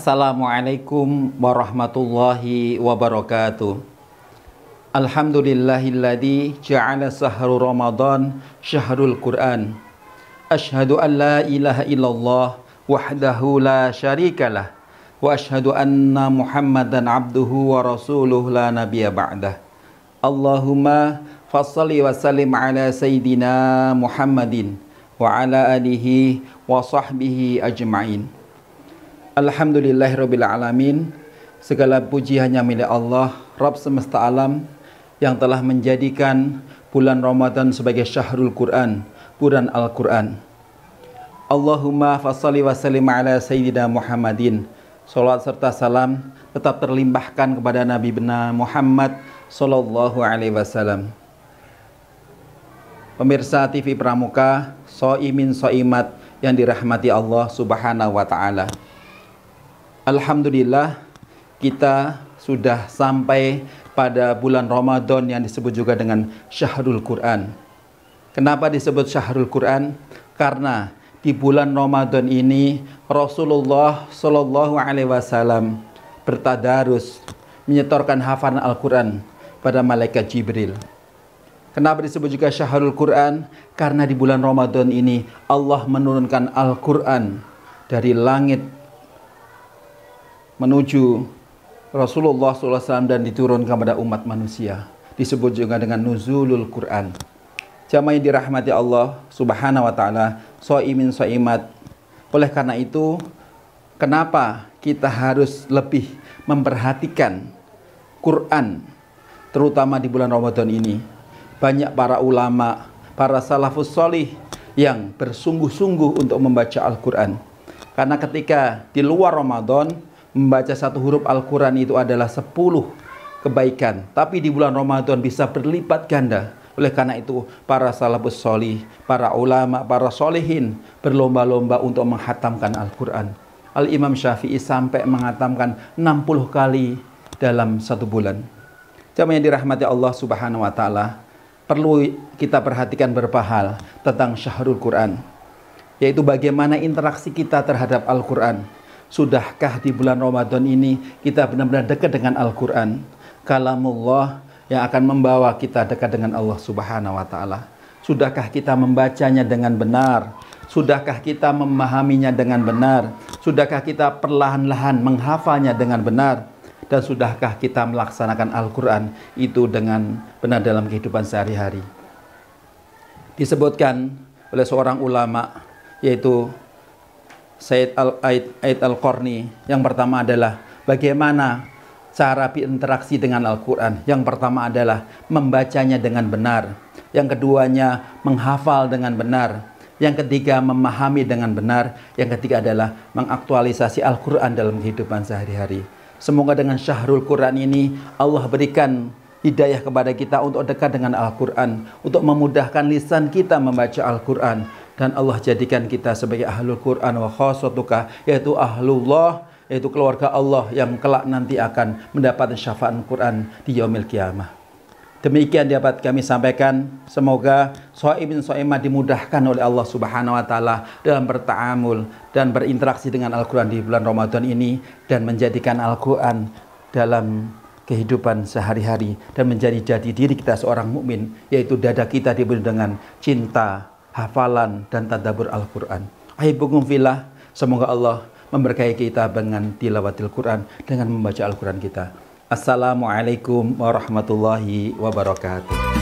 Assalamualaikum warahmatullahi wabarakatuh Alhamdulillahilladzi ja'ala sahru Ramadan syahrul Quran Ashhadu an la ilaha illallah wahdahu la syarikalah Wa ashhadu anna muhammadan abduhu wa rasuluh la nabiya ba'dah Allahumma fassalli wa sallim ala sayyidina muhammadin Wa ala alihi wa sahbihi ajma'in Alhamdulillahirabbil Segala puji hanya milik Allah, Rabb semesta alam yang telah menjadikan bulan Ramadan sebagai syahrul Quran, bulan Al-Quran. Allahumma fassali wa sallim ala sayyidina Muhammadin. Salat serta salam tetap terlimpahkan kepada Nabi benar Muhammad sallallahu alaihi wasallam. Pemirsa TV Pramuka, soimin soimat yang dirahmati Allah subhanahu wa ta'ala. Alhamdulillah kita sudah sampai pada bulan Ramadan yang disebut juga dengan Syahrul Quran. Kenapa disebut Syahrul Quran? Karena di bulan Ramadan ini Rasulullah Shallallahu Alaihi Wasallam bertadarus menyetorkan hafalan Al-Quran pada malaikat Jibril. Kenapa disebut juga Syahrul Quran? Karena di bulan Ramadan ini Allah menurunkan Al-Quran dari langit menuju Rasulullah SAW dan diturunkan kepada umat manusia. Disebut juga dengan nuzulul Quran. Jamai dirahmati Allah Subhanahu wa taala, soimin soimat. Oleh karena itu, kenapa kita harus lebih memperhatikan Quran terutama di bulan Ramadan ini? Banyak para ulama, para salafus solih yang bersungguh-sungguh untuk membaca Al-Quran. Karena ketika di luar Ramadan, membaca satu huruf Al-Quran itu adalah sepuluh kebaikan. Tapi di bulan Ramadan bisa berlipat ganda. Oleh karena itu, para salafus solih, para ulama, para solihin berlomba-lomba untuk menghatamkan Al-Quran. Al-Imam Syafi'i sampai menghatamkan 60 kali dalam satu bulan. Jamaah yang dirahmati Allah subhanahu wa ta'ala, perlu kita perhatikan berapa hal tentang syahrul Quran. Yaitu bagaimana interaksi kita terhadap Al-Quran Sudahkah di bulan Ramadan ini kita benar-benar dekat dengan Al-Quran? Kalamullah yang akan membawa kita dekat dengan Allah Subhanahu wa Ta'ala. Sudahkah kita membacanya dengan benar? Sudahkah kita memahaminya dengan benar? Sudahkah kita perlahan-lahan menghafalnya dengan benar? Dan sudahkah kita melaksanakan Al-Quran itu dengan benar dalam kehidupan sehari-hari? Disebutkan oleh seorang ulama, yaitu Said al Aid, al Qarni. Yang pertama adalah bagaimana cara berinteraksi dengan Al-Qur'an. Yang pertama adalah membacanya dengan benar. Yang keduanya menghafal dengan benar. Yang ketiga memahami dengan benar. Yang ketiga adalah mengaktualisasi Al-Qur'an dalam kehidupan sehari-hari. Semoga dengan Syahrul Quran ini Allah berikan hidayah kepada kita untuk dekat dengan Al-Quran, untuk memudahkan lisan kita membaca Al-Quran, dan Allah jadikan kita sebagai ahlul Quran wa khasatuka yaitu ahlullah yaitu keluarga Allah yang kelak nanti akan mendapatkan syafaat Quran di yaumil kiamah. Demikian dapat kami sampaikan. Semoga soibin soimah dimudahkan oleh Allah Subhanahu wa taala dalam bertaamul dan berinteraksi dengan Al-Qur'an di bulan Ramadan ini dan menjadikan Al-Qur'an dalam kehidupan sehari-hari dan menjadi jati diri kita seorang mukmin yaitu dada kita dipenuhi dengan cinta, hafalan dan tadabur Al-Quran. Ahibbukum filah, semoga Allah memberkahi kita dengan tilawatil Quran, dengan membaca Al-Quran kita. Assalamualaikum warahmatullahi wabarakatuh.